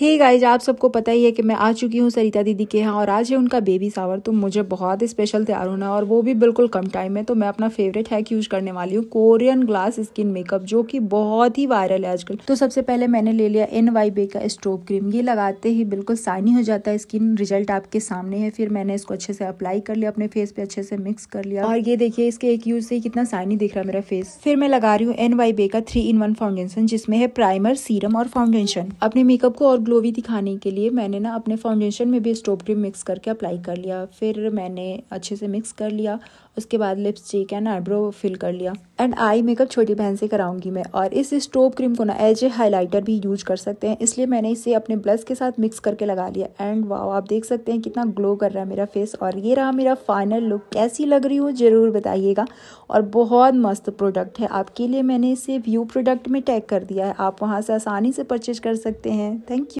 हे hey guys आप सबको पता ही है कि मैं आ चुकी हूँ सरिता दीदी के यहाँ और आज है उनका बेबी सावर तो मुझे बहुत स्पेशल तैयार होना और वो भी बिल्कुल कम टाइम है तो मैं अपना फेवरेट हैक यूज करने वाली हूँ कोरियन ग्लास स्किन मेकअप जो कि बहुत ही वायरल है आजकल तो सबसे पहले मैंने ले लिया एन वाई बे का स्ट्रोव क्रीम ये लगाते ही बिल्कुल साइनी हो जाता है स्किन रिजल्ट आपके सामने है फिर मैंने इसको अच्छे से अप्लाई कर लिया अपने फेस पे अच्छे से मिक्स कर लिया और ये देखिए इसके एक यूज से कितना साइनी दिख रहा है मेरा फेस फिर मैं लगा रही हूँ एन वाई बे का थ्री इन वन फाउंडेशन जिसमें है प्राइमर सीरम और फाउंडेशन अपने मेकअप को और ग्लोवी दिखाने के लिए मैंने ना अपने फाउंडेशन में भी स्टोप क्रीम मिक्स करके अप्लाई कर लिया फिर मैंने अच्छे से मिक्स कर लिया उसके बाद लिप्स एंड आईब्रो फिल कर लिया एंड आई मेकअप छोटी बहन से कराऊंगी मैं और इस स्टोप क्रीम को ना एज ए हाईलाइटर भी यूज कर सकते हैं इसलिए मैंने इसे अपने ब्लश के साथ मिक्स करके लगा लिया एंड वाओ आप देख सकते हैं कितना ग्लो कर रहा है मेरा फेस और ये रहा मेरा फाइनल लुक कैसी लग रही हो ज़रूर बताइएगा और बहुत मस्त प्रोडक्ट है आपके लिए मैंने इसे व्यू प्रोडक्ट में टैग कर दिया है आप वहाँ से आसानी से परचेज कर सकते हैं थैंक यू